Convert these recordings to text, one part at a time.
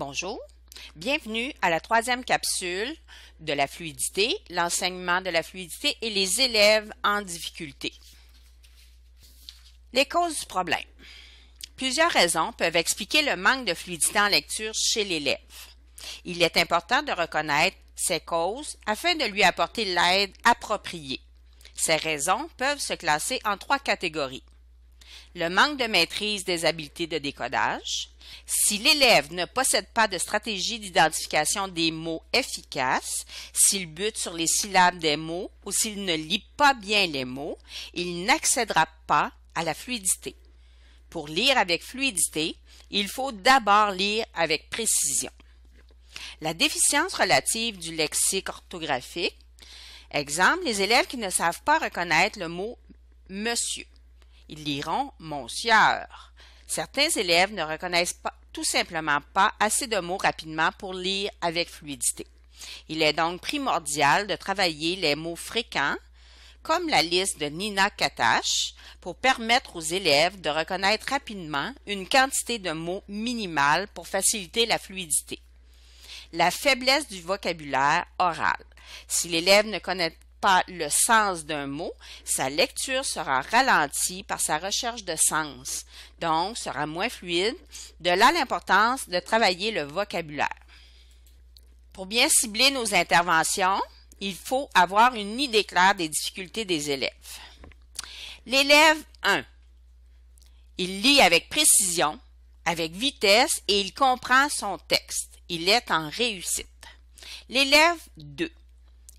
Bonjour. Bienvenue à la troisième capsule de la fluidité, l'enseignement de la fluidité et les élèves en difficulté. Les causes du problème. Plusieurs raisons peuvent expliquer le manque de fluidité en lecture chez l'élève. Il est important de reconnaître ces causes afin de lui apporter l'aide appropriée. Ces raisons peuvent se classer en trois catégories le manque de maîtrise des habiletés de décodage, si l'élève ne possède pas de stratégie d'identification des mots efficaces, s'il bute sur les syllabes des mots ou s'il ne lit pas bien les mots, il n'accédera pas à la fluidité. Pour lire avec fluidité, il faut d'abord lire avec précision. La déficience relative du lexique orthographique. Exemple, les élèves qui ne savent pas reconnaître le mot monsieur ils liront Monsieur. Certains élèves ne reconnaissent pas, tout simplement pas assez de mots rapidement pour lire avec fluidité. Il est donc primordial de travailler les mots fréquents, comme la liste de Nina katache pour permettre aux élèves de reconnaître rapidement une quantité de mots minimale pour faciliter la fluidité. La faiblesse du vocabulaire oral. Si l'élève ne connaît pas le sens d'un mot, sa lecture sera ralentie par sa recherche de sens, donc sera moins fluide, de là l'importance de travailler le vocabulaire. Pour bien cibler nos interventions, il faut avoir une idée claire des difficultés des élèves. L'élève 1. Il lit avec précision, avec vitesse et il comprend son texte. Il est en réussite. L'élève 2.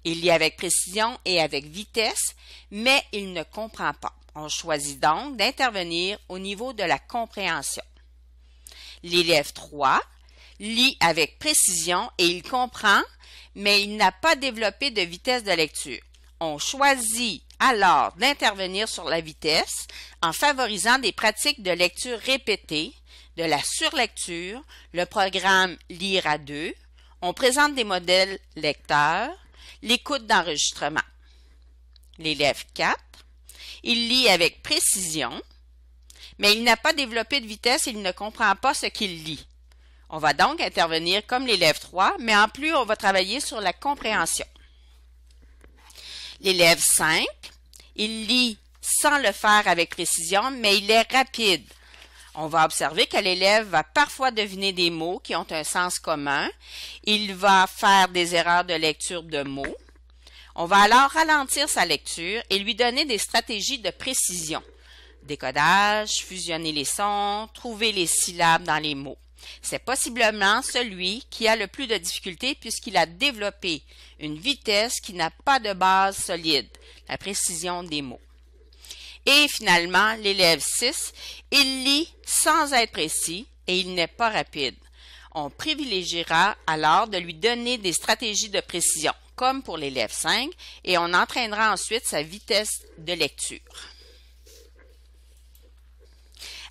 Il lit avec précision et avec vitesse, mais il ne comprend pas. On choisit donc d'intervenir au niveau de la compréhension. L'élève 3 lit avec précision et il comprend, mais il n'a pas développé de vitesse de lecture. On choisit alors d'intervenir sur la vitesse en favorisant des pratiques de lecture répétées, de la surlecture, le programme Lire à deux. On présente des modèles lecteurs, l'écoute d'enregistrement. L'élève 4, il lit avec précision, mais il n'a pas développé de vitesse et il ne comprend pas ce qu'il lit. On va donc intervenir comme l'élève 3, mais en plus, on va travailler sur la compréhension. L'élève 5, il lit sans le faire avec précision, mais il est rapide. On va observer que l'élève va parfois deviner des mots qui ont un sens commun. Il va faire des erreurs de lecture de mots. On va alors ralentir sa lecture et lui donner des stratégies de précision. Décodage, fusionner les sons, trouver les syllabes dans les mots. C'est possiblement celui qui a le plus de difficultés puisqu'il a développé une vitesse qui n'a pas de base solide, la précision des mots. Et finalement, l'élève 6, il lit sans être précis et il n'est pas rapide. On privilégiera alors de lui donner des stratégies de précision, comme pour l'élève 5, et on entraînera ensuite sa vitesse de lecture.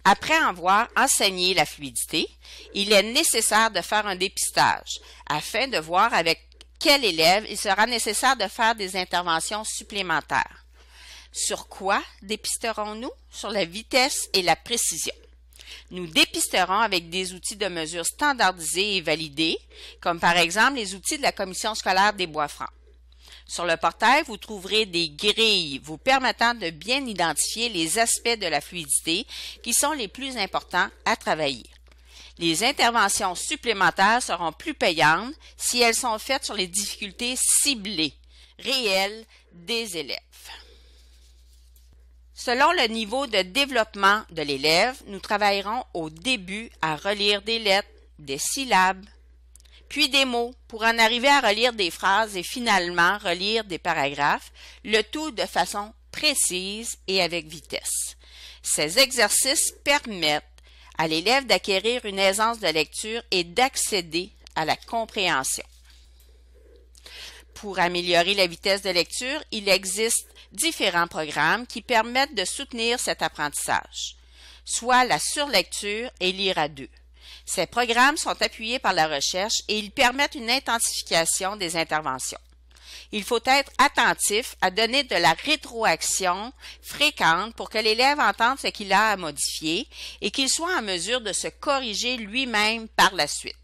Après avoir enseigné la fluidité, il est nécessaire de faire un dépistage afin de voir avec quel élève il sera nécessaire de faire des interventions supplémentaires. Sur quoi dépisterons-nous? Sur la vitesse et la précision. Nous dépisterons avec des outils de mesure standardisés et validés, comme par exemple les outils de la Commission scolaire des Bois-Francs. Sur le portail, vous trouverez des grilles vous permettant de bien identifier les aspects de la fluidité qui sont les plus importants à travailler. Les interventions supplémentaires seront plus payantes si elles sont faites sur les difficultés ciblées, réelles, des élèves. Selon le niveau de développement de l'élève, nous travaillerons au début à relire des lettres, des syllabes, puis des mots pour en arriver à relire des phrases et finalement relire des paragraphes, le tout de façon précise et avec vitesse. Ces exercices permettent à l'élève d'acquérir une aisance de lecture et d'accéder à la compréhension. Pour améliorer la vitesse de lecture, il existe différents programmes qui permettent de soutenir cet apprentissage, soit la surlecture et lire à deux. Ces programmes sont appuyés par la recherche et ils permettent une intensification des interventions. Il faut être attentif à donner de la rétroaction fréquente pour que l'élève entende ce qu'il a à modifier et qu'il soit en mesure de se corriger lui-même par la suite.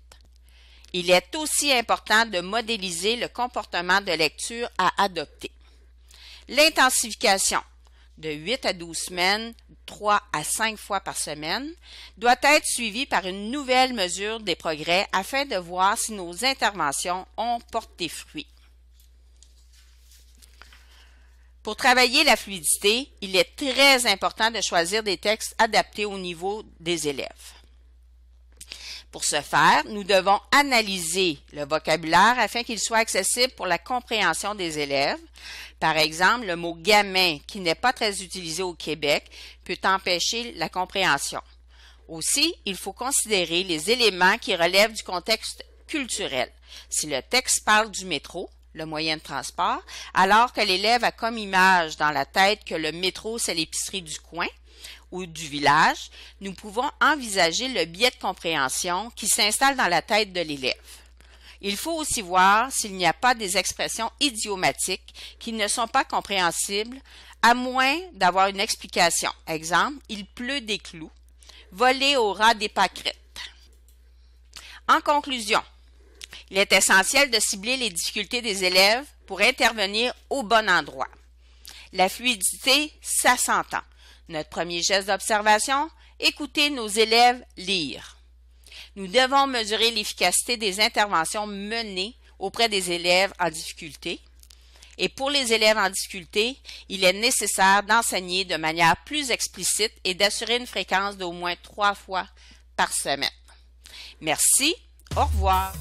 Il est aussi important de modéliser le comportement de lecture à adopter. L'intensification de 8 à 12 semaines, 3 à 5 fois par semaine, doit être suivie par une nouvelle mesure des progrès afin de voir si nos interventions ont porté fruit. Pour travailler la fluidité, il est très important de choisir des textes adaptés au niveau des élèves. Pour ce faire, nous devons analyser le vocabulaire afin qu'il soit accessible pour la compréhension des élèves. Par exemple, le mot gamin, qui n'est pas très utilisé au Québec, peut empêcher la compréhension. Aussi, il faut considérer les éléments qui relèvent du contexte culturel. Si le texte parle du métro, le moyen de transport, alors que l'élève a comme image dans la tête que le métro, c'est l'épicerie du coin ou du village, nous pouvons envisager le biais de compréhension qui s'installe dans la tête de l'élève. Il faut aussi voir s'il n'y a pas des expressions idiomatiques qui ne sont pas compréhensibles, à moins d'avoir une explication. Exemple, il pleut des clous, voler au ras des pâquerettes. En conclusion, il est essentiel de cibler les difficultés des élèves pour intervenir au bon endroit. La fluidité, ça s'entend. Notre premier geste d'observation, écouter nos élèves lire. Nous devons mesurer l'efficacité des interventions menées auprès des élèves en difficulté. Et pour les élèves en difficulté, il est nécessaire d'enseigner de manière plus explicite et d'assurer une fréquence d'au moins trois fois par semaine. Merci. Au revoir.